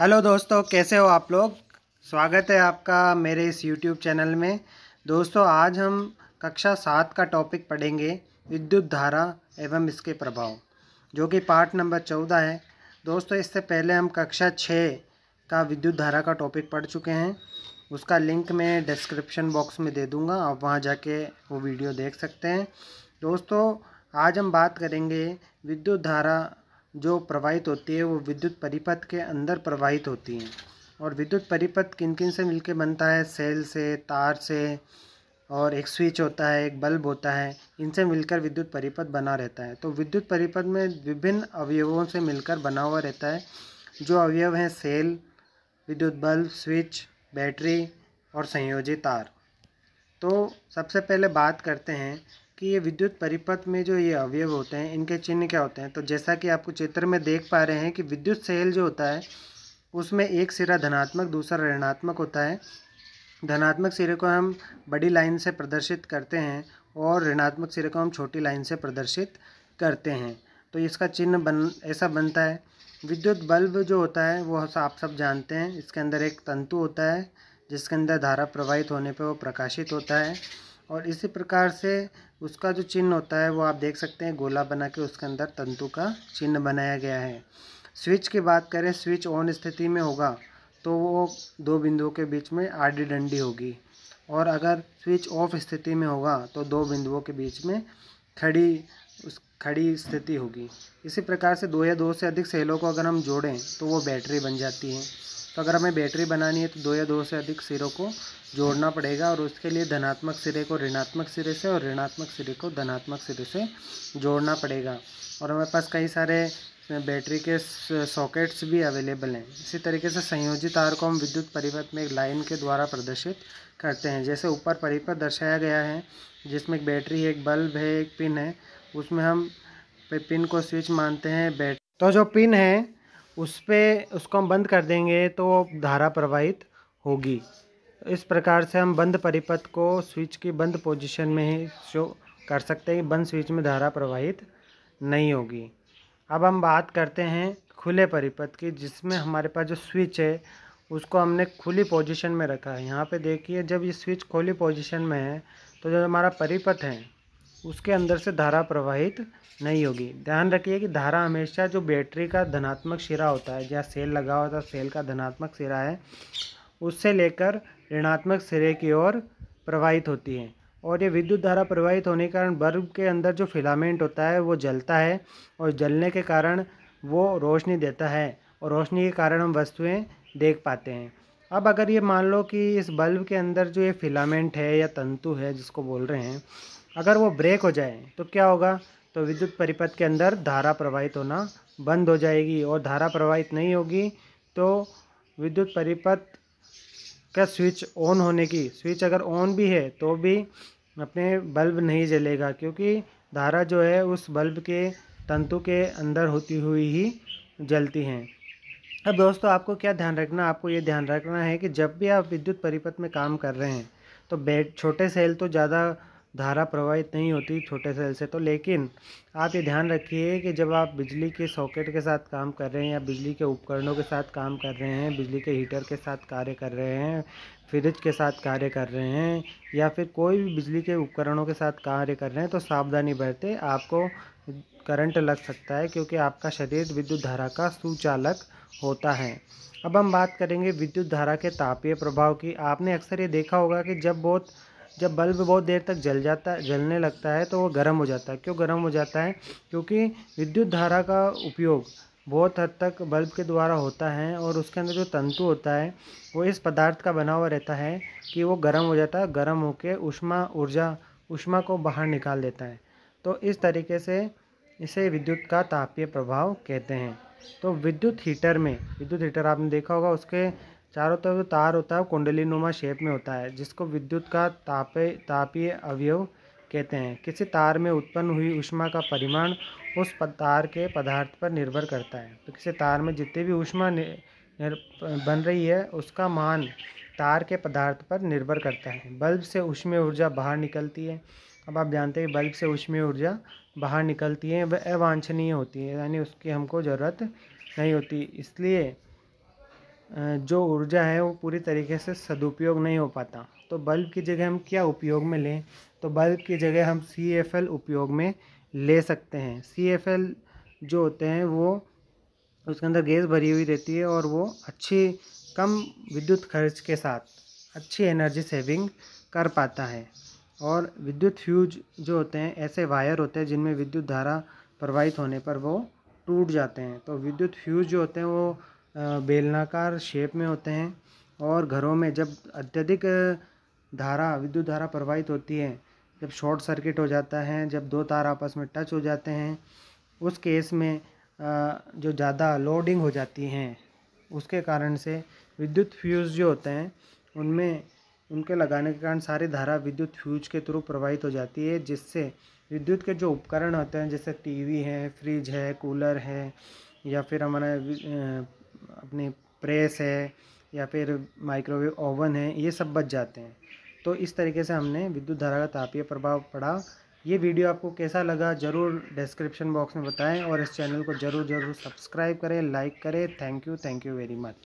hello दोस्तों कैसे हो आप लोग स्वागत है आपका मेरे इस यूट्यूब चैनल में दोस्तों आज हम कक्षा सात का टॉपिक पढ़ेंगे विद्युत धारा एवं इसके प्रभाव जो कि पार्ट नंबर चौदह है दोस्तों इससे पहले हम कक्षा छः का विद्युत धारा का टॉपिक पढ़ चुके हैं उसका लिंक मैं डिस्क्रिप्शन बॉक्स में दे दूँगा आप वहाँ जाके वो वीडियो देख सकते हैं दोस्तों आज हम बात करेंगे विद्युत धारा जो प्रवाहित होती है वो विद्युत परिपथ के अंदर प्रवाहित होती हैं और विद्युत परिपथ किन किन से मिलके बनता है सेल से तार से और एक स्विच होता है एक बल्ब होता है इनसे मिलकर विद्युत परिपथ बना रहता है तो विद्युत परिपथ में विभिन्न अवयवों से मिलकर बना हुआ रहता है जो अवयव हैं सेल विद्युत बल्ब स्विच बैटरी और संयोजी तार तो सबसे पहले बात करते हैं कि ये विद्युत परिपथ में जो ये अवयव होते हैं इनके चिन्ह क्या होते हैं तो जैसा कि आपको चित्र में देख पा रहे हैं कि विद्युत सेल जो होता है उसमें एक सिरा धनात्मक दूसरा ऋणात्मक होता है धनात्मक सिरे को हम बड़ी लाइन से प्रदर्शित करते हैं और ऋणात्मक सिरे को हम छोटी लाइन से प्रदर्शित करते हैं तो इसका चिन्ह बन ऐसा बनता है विद्युत बल्ब जो होता है वो आप सब जानते हैं इसके अंदर एक तंतु होता है जिसके अंदर धारा प्रवाहित होने पर वो प्रकाशित होता है और इसी प्रकार से उसका जो चिन्ह होता है वो आप देख सकते हैं गोला बना के उसके अंदर तंतु का चिन्ह बनाया गया है स्विच की बात करें स्विच ऑन स्थिति में होगा तो वो दो बिंदुओं के बीच में आडी डंडी होगी और अगर स्विच ऑफ स्थिति में होगा तो दो बिंदुओं के बीच में खड़ी उस खड़ी स्थिति होगी इसी प्रकार से दो या दो से अधिक सेलों को अगर हम जोड़ें तो वो बैटरी बन जाती है तो अगर हमें बैटरी बनानी है तो दो या दो से अधिक सिरों को जोड़ना पड़ेगा और उसके लिए धनात्मक सिरे को ऋणात्मक सिरे से और ऋणात्मक सिरे को धनात्मक सिरे से जोड़ना पड़ेगा और हमारे पास कई सारे बैटरी के सॉकेट्स भी अवेलेबल हैं इसी तरीके से संयोजित तार को हम विद्युत परिपथ में एक लाइन के द्वारा प्रदर्शित करते हैं जैसे ऊपर परिपथ दर्शाया गया है जिसमें एक बैटरी है एक बल्ब है एक पिन है उसमें हम पिन को स्विच मानते हैं बैट तो जो पिन है उस पर उसको हम बंद कर देंगे तो धारा प्रवाहित होगी इस प्रकार से हम बंद परिपथ को स्विच की बंद पोजीशन में ही शो कर सकते हैं बंद स्विच में धारा प्रवाहित नहीं होगी अब हम बात करते हैं खुले परिपथ की जिसमें हमारे पास जो स्विच है उसको हमने खुली पोजीशन में रखा है यहाँ पे देखिए जब ये स्विच खुली पोजीशन में है तो जो हमारा परिपथ है उसके अंदर से धारा प्रवाहित नहीं होगी ध्यान रखिए कि धारा हमेशा जो बैटरी का धनात्मक सिरा होता है जहाँ सेल लगा होता है सेल का धनात्मक सिरा है उससे लेकर ऋणात्मक सिरे की ओर प्रवाहित होती है और ये विद्युत धारा प्रवाहित होने के कारण बल्ब के अंदर जो फिलामेंट होता है वो जलता है और जलने के कारण वो रोशनी देता है और रोशनी के कारण हम वस्तुएं देख पाते हैं अब अगर ये मान लो कि इस बल्ब के अंदर जो ये फिलामेंट है या तंतु है जिसको बोल रहे हैं अगर वो ब्रेक हो जाए तो क्या होगा तो विद्युत परिपथ के अंदर धारा प्रवाहित होना बंद हो जाएगी और धारा प्रवाहित नहीं होगी तो विद्युत परिपथ का स्विच ऑन होने की स्विच अगर ऑन भी है तो भी अपने बल्ब नहीं जलेगा क्योंकि धारा जो है उस बल्ब के तंतु के अंदर होती हुई ही जलती हैं अब दोस्तों आपको क्या ध्यान रखना आपको ये ध्यान रखना है कि जब भी आप विद्युत परिपथ में काम कर रहे हैं तो बैट छोटे सेल तो ज़्यादा धारा प्रवाहित नहीं होती छोटे सेल से तो लेकिन आप ये ध्यान रखिए कि जब आप बिजली के सॉकेट के साथ काम कर रहे हैं या बिजली के उपकरणों के साथ काम कर रहे हैं बिजली के हीटर के साथ कार्य कर रहे हैं फ्रिज के साथ कार्य कर रहे हैं या फिर कोई भी बिजली के उपकरणों के साथ कार्य कर रहे हैं तो सावधानी बरते आपको करंट लग सकता है क्योंकि आपका शरीर विद्युत धारा का सुचालक होता है अब हम बात करेंगे विद्युत धारा के तापीय प्रभाव की आपने अक्सर ये देखा होगा कि जब बहुत जब बल्ब बहुत देर तक जल जाता है जलने लगता है तो वो गर्म हो जाता है क्यों गर्म हो जाता है क्योंकि विद्युत धारा का उपयोग बहुत हद तक बल्ब के द्वारा होता है और उसके अंदर जो तंतु होता है वो इस पदार्थ का बना हुआ रहता है कि वो गर्म हो जाता है गर्म होकर उष्मा ऊर्जा उष्मा को बाहर निकाल देता है तो इस तरीके से इसे विद्युत का तापीय प्रभाव कहते हैं तो विद्युत हीटर में विद्युत हीटर आपने देखा होगा उसके चारों तरफ तार होता है कुंडली नुमा शेप में होता है जिसको विद्युत का तापे तापीय अवयव कहते हैं किसी तार में उत्पन्न हुई ऊष्मा का परिमाण उस तार के पदार्थ पर निर्भर करता है तो किसी तार में जितनी भी ऊष्मा बन रही है उसका मान तार के पदार्थ पर निर्भर करता है बल्ब से उष्मीय ऊर्जा बाहर निकलती है अब आप जानते हैं बल्ब से उष्मीय ऊर्जा बाहर निकलती है वह अवांछनीय होती है यानी उसकी हमको ज़रूरत नहीं होती इसलिए जो ऊर्जा है वो पूरी तरीके से सदुपयोग नहीं हो पाता तो बल्ब की जगह हम क्या उपयोग में लें तो बल्ब की जगह हम सी एफ एल उपयोग में ले सकते हैं सी एफ एल जो होते हैं वो उसके अंदर गैस भरी हुई रहती है और वो अच्छी कम विद्युत खर्च के साथ अच्छी एनर्जी सेविंग कर पाता है और विद्युत फ्यूज जो होते हैं ऐसे वायर होते हैं जिनमें विद्युत धारा प्रवाहित होने पर वो टूट जाते हैं तो विद्युत फ्यूज जो होते हैं वो बेलनाकार शेप में होते हैं और घरों में जब अत्यधिक धारा विद्युत धारा प्रवाहित होती है जब शॉर्ट सर्किट हो जाता है जब दो तार आपस में टच हो जाते हैं उस केस में जो ज़्यादा लोडिंग हो जाती हैं उसके कारण से विद्युत फ्यूज़ जो होते हैं उनमें उनके लगाने के कारण सारी धारा विद्युत फ्यूज के थ्रू प्रवाहित हो जाती है जिससे विद्युत के जो उपकरण होते हैं जैसे टीवी है फ्रिज है कूलर है या फिर हमारा अपने प्रेस है या फिर माइक्रोवेव ओवन है ये सब बच जाते हैं तो इस तरीके से हमने विद्युत धारा का तापीय प्रभाव पड़ा ये वीडियो आपको कैसा लगा ज़रूर डिस्क्रिप्शन बॉक्स में बताएं और इस चैनल को ज़रूर ज़रूर सब्सक्राइब करें लाइक करें thank you thank you very much